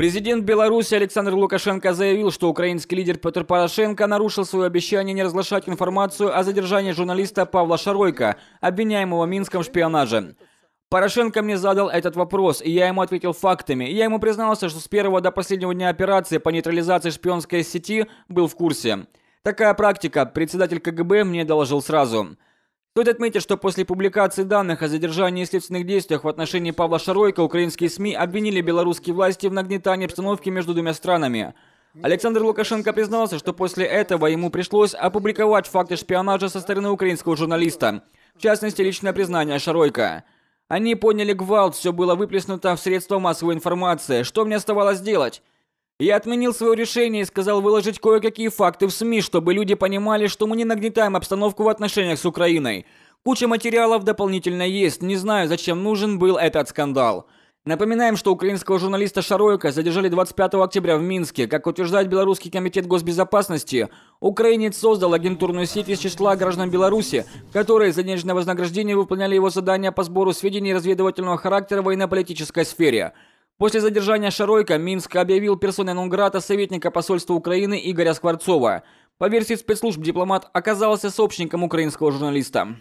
Президент Беларуси Александр Лукашенко заявил, что украинский лидер Петр Порошенко нарушил свое обещание не разглашать информацию о задержании журналиста Павла Шаройко, обвиняемого в минском шпионаже. Порошенко мне задал этот вопрос, и я ему ответил фактами. Я ему признался, что с первого до последнего дня операции по нейтрализации шпионской сети был в курсе. Такая практика, председатель КГБ мне доложил сразу. Стоит отметить, что после публикации данных о задержании и следственных действиях в отношении Павла Шаройко украинские СМИ обвинили белорусские власти в нагнетании обстановки между двумя странами. Александр Лукашенко признался, что после этого ему пришлось опубликовать факты шпионажа со стороны украинского журналиста, в частности, личное признание Шаройко. Они поняли гвалт, все было выплеснуто в средства массовой информации. Что мне оставалось делать? Я отменил свое решение и сказал выложить кое-какие факты в СМИ, чтобы люди понимали, что мы не нагнетаем обстановку в отношениях с Украиной. Куча материалов дополнительно есть, не знаю, зачем нужен был этот скандал. Напоминаем, что украинского журналиста Шаройка задержали 25 октября в Минске. Как утверждает Белорусский комитет госбезопасности, украинец создал агентурную сеть из числа граждан Беларуси, которые за денежное вознаграждение выполняли его задания по сбору сведений разведывательного характера в военно-политической сфере – После задержания Шаройка Минск объявил персоной Нонграта советника посольства Украины Игоря Скворцова. По версии спецслужб, дипломат оказался сообщником украинского журналиста.